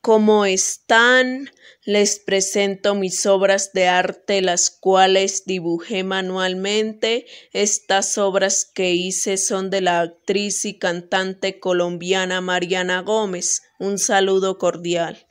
como están, les presento mis obras de arte, las cuales dibujé manualmente. Estas obras que hice son de la actriz y cantante colombiana Mariana Gómez. Un saludo cordial.